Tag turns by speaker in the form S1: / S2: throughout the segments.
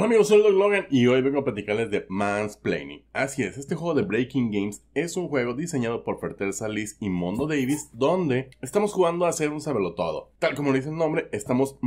S1: Hola amigos, soy Logan y hoy vengo a platicarles de Mansplaining. Así es, este juego de Breaking Games es un juego diseñado por Fertel Salis y Mondo Davis donde estamos jugando a hacer un sabelotodo. Tal como dice el nombre, estamos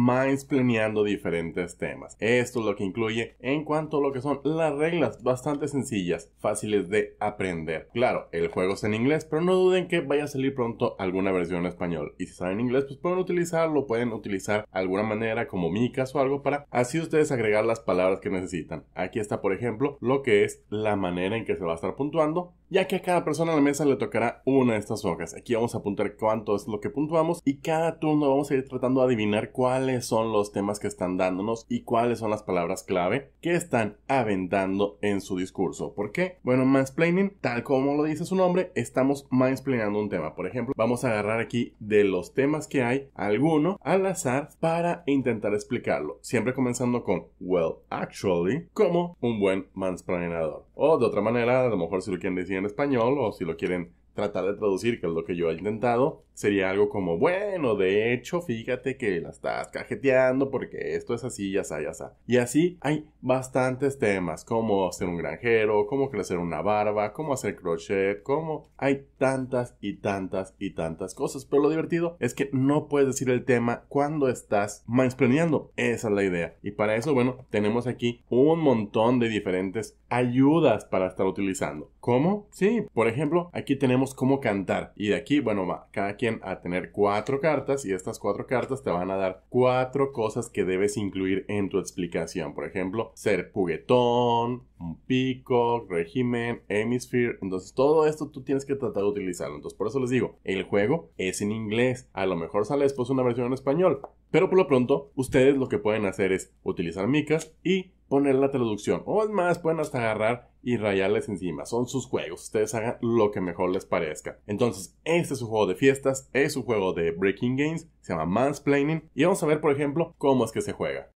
S1: planeando diferentes temas. Esto es lo que incluye en cuanto a lo que son las reglas bastante sencillas, fáciles de aprender. Claro, el juego es en inglés, pero no duden que vaya a salir pronto alguna versión en español. Y si saben inglés, pues pueden utilizarlo, pueden utilizar alguna manera como caso o algo para así ustedes agregar las palabras que necesitan. Aquí está, por ejemplo, lo que es la manera en que se va a estar puntuando ya que a cada persona en la mesa le tocará una de estas hojas. Aquí vamos a apuntar cuánto es lo que puntuamos y cada turno vamos a ir tratando de adivinar cuáles son los temas que están dándonos y cuáles son las palabras clave que están aventando en su discurso. ¿Por qué? Bueno, mansplaining, tal como lo dice su nombre, estamos mansplainando un tema. Por ejemplo, vamos a agarrar aquí de los temas que hay alguno al azar para intentar explicarlo. Siempre comenzando con well, actually, como un buen mansplainador. O de otra manera, a lo mejor si lo quieren decir español o si lo quieren tratar de traducir, que es lo que yo he intentado, sería algo como, bueno, de hecho, fíjate que la estás cajeteando porque esto es así, ya está, ya está. Y así hay bastantes temas, como ser un granjero, cómo crecer una barba, cómo hacer crochet, cómo hay tantas y tantas y tantas cosas. Pero lo divertido es que no puedes decir el tema cuando estás mansplaneando. Esa es la idea. Y para eso, bueno, tenemos aquí un montón de diferentes ayudas para estar utilizando. ¿Cómo? Sí, por ejemplo, aquí tenemos cómo cantar. Y de aquí, bueno, va cada quien a tener cuatro cartas y estas cuatro cartas te van a dar cuatro cosas que debes incluir en tu explicación. Por ejemplo, ser juguetón, un pico, régimen, hemisphere. Entonces, todo esto tú tienes que tratar de utilizarlo. Entonces, por eso les digo, el juego es en inglés. A lo mejor sale después una versión en español. Pero por lo pronto, ustedes lo que pueden hacer es utilizar micas y poner la traducción. O más, pueden hasta agarrar y rayarles encima. Son sus juegos. Ustedes hagan lo que mejor les parezca. Entonces, este es un juego de fiestas. Es un juego de breaking games. Se llama Mansplaining. Y vamos a ver, por ejemplo, cómo es que se juega.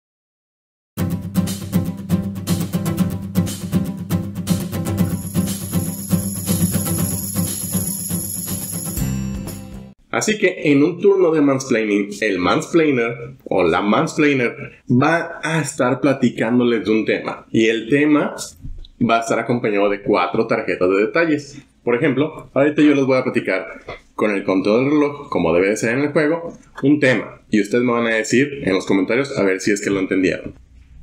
S1: Así que en un turno de mansplaining, el mansplainer o la mansplainer va a estar platicándoles de un tema. Y el tema va a estar acompañado de cuatro tarjetas de detalles. Por ejemplo, ahorita yo les voy a platicar con el control del reloj, como debe de ser en el juego, un tema. Y ustedes me van a decir en los comentarios a ver si es que lo entendieron.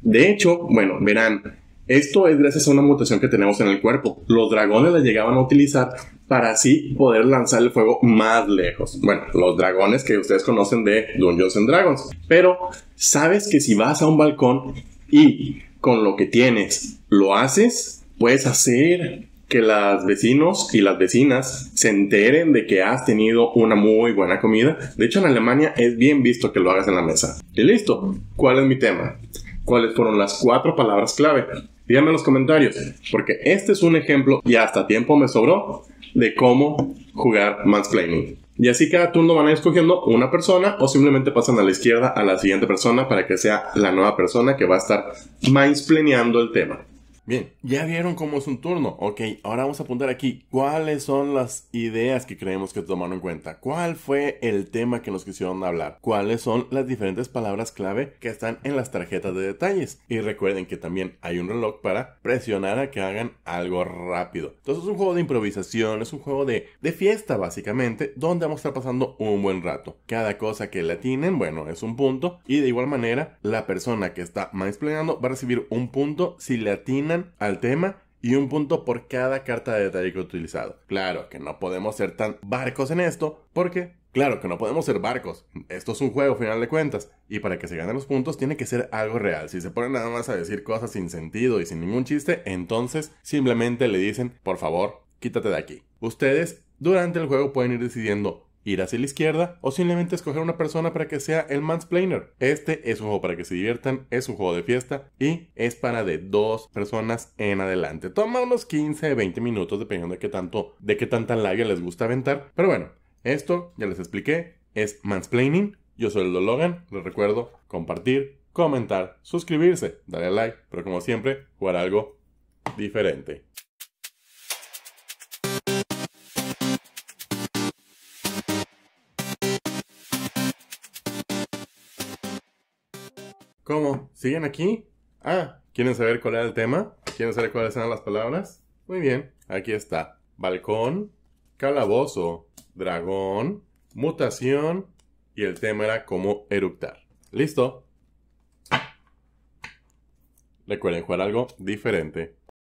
S1: De hecho, bueno, verán, esto es gracias a una mutación que tenemos en el cuerpo. Los dragones la llegaban a utilizar para así poder lanzar el fuego más lejos. Bueno, los dragones que ustedes conocen de Dungeons and Dragons. Pero sabes que si vas a un balcón y con lo que tienes lo haces, puedes hacer que las vecinos y las vecinas se enteren de que has tenido una muy buena comida. De hecho, en Alemania es bien visto que lo hagas en la mesa. Y listo. ¿Cuál es mi tema? ¿Cuáles fueron las cuatro palabras clave? Díganme en los comentarios, porque este es un ejemplo, y hasta tiempo me sobró, de cómo jugar mansplaining. Y así cada turno van a ir escogiendo una persona o simplemente pasan a la izquierda a la siguiente persona para que sea la nueva persona que va a estar mindsplaneando el tema. Bien, ya vieron cómo es un turno. Ok, ahora vamos a apuntar aquí cuáles son las ideas que creemos que tomaron en cuenta. ¿Cuál fue el tema que nos quisieron hablar? ¿Cuáles son las diferentes palabras clave que están en las tarjetas de detalles? Y recuerden que también hay un reloj para presionar a que hagan algo rápido. Entonces es un juego de improvisación, es un juego de, fiesta básicamente, donde vamos a estar pasando un buen rato. Cada cosa que le atinen, bueno, es un punto. Y de igual manera, la persona que está más planeando va a recibir un punto si le atina al tema y un punto por cada carta de detalle que he utilizado. Claro que no podemos ser tan barcos en esto, porque claro que no podemos ser barcos. Esto es un juego, final de cuentas, y para que se ganen los puntos tiene que ser algo real. Si se ponen nada más a decir cosas sin sentido y sin ningún chiste, entonces simplemente le dicen, por favor, quítate de aquí. Ustedes durante el juego pueden ir decidiendo ir hacia la izquierda o simplemente escoger una persona para que sea el mansplainer. Este es un juego para que se diviertan, es un juego de fiesta y es para de dos personas en adelante. Toma unos 15, 20 minutos dependiendo de qué tanto, de qué tanta labia les gusta aventar. Pero bueno, esto ya les expliqué, es mansplaining. Yo soy el Logan, les recuerdo compartir, comentar, suscribirse, darle like, pero como siempre, jugar algo diferente. ¿Cómo? ¿Siguen aquí? Ah, ¿quieren saber cuál era el tema? ¿Quieren saber cuáles eran las palabras? Muy bien, aquí está. Balcón, calabozo, dragón, mutación y el tema era cómo eructar. ¿Listo? Recuerden jugar algo diferente.